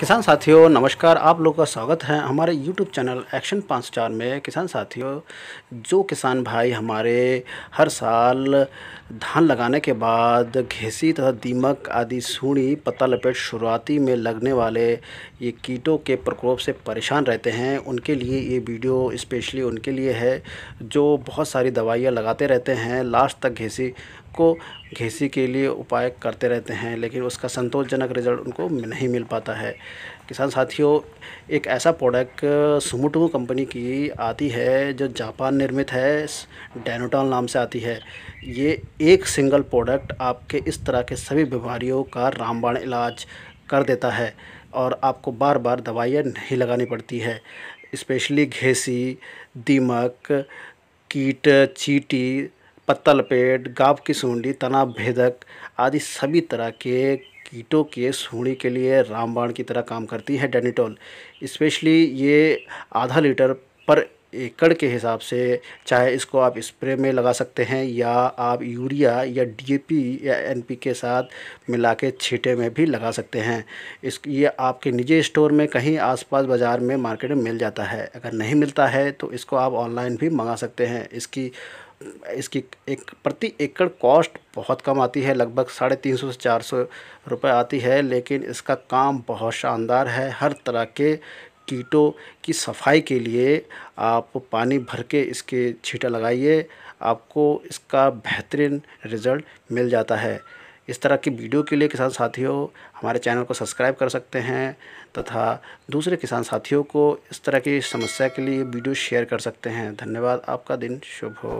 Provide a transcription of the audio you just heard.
किसान साथियों नमस्कार आप लोगों का स्वागत है हमारे YouTube चैनल एक्शन पाँच स्टार में किसान साथियों जो किसान भाई हमारे हर साल धान लगाने के बाद घेसी तथा दीमक आदि सूढ़ी पत्ता लपेट शुरुआती में लगने वाले ये कीटों के प्रकोप से परेशान रहते हैं उनके लिए ये वीडियो स्पेशली उनके लिए है जो बहुत सारी दवाइयाँ लगाते रहते हैं लास्ट तक घेसी को घेसी के लिए उपाय करते रहते हैं लेकिन उसका संतोषजनक रिज़ल्ट उनको नहीं मिल पाता है किसान साथियों एक ऐसा प्रोडक्ट सुमोटोमो कंपनी की आती है जो जापान निर्मित है डेनोटॉल नाम से आती है ये एक सिंगल प्रोडक्ट आपके इस तरह के सभी बीमारियों का रामबाण इलाज कर देता है और आपको बार बार दवाइयाँ नहीं लगानी पड़ती है स्पेशली घेसी दीमक कीट चीटी पत्तल पेट गाव की सूंडी तनाव भेदक आदि सभी तरह के कीटों के सूढ़ी के लिए रामबाण की तरह काम करती है डेनिटोल स्पेशली ये आधा लीटर पर एकड़ के हिसाब से चाहे इसको आप स्प्रे में लगा सकते हैं या आप यूरिया या डीएपी या एनपी के साथ मिला के छीटे में भी लगा सकते हैं इस ये आपके निजी स्टोर में कहीं आसपास बाज़ार में मार्केट में मिल जाता है अगर नहीं मिलता है तो इसको आप ऑनलाइन भी मंगा सकते हैं इसकी इसकी एक प्रति एकड़ कॉस्ट बहुत कम आती है लगभग साढ़े तीन सौ से चार सौ रुपये आती है लेकिन इसका काम बहुत शानदार है हर तरह के कीटों की सफाई के लिए आप पानी भर के इसके छीटा लगाइए आपको इसका बेहतरीन रिज़ल्ट मिल जाता है इस तरह की वीडियो के लिए किसान साथियों हमारे चैनल को सब्सक्राइब कर सकते हैं तथा दूसरे किसान साथियों को इस तरह की समस्या के लिए वीडियो शेयर कर सकते हैं धन्यवाद आपका दिन शुभ हो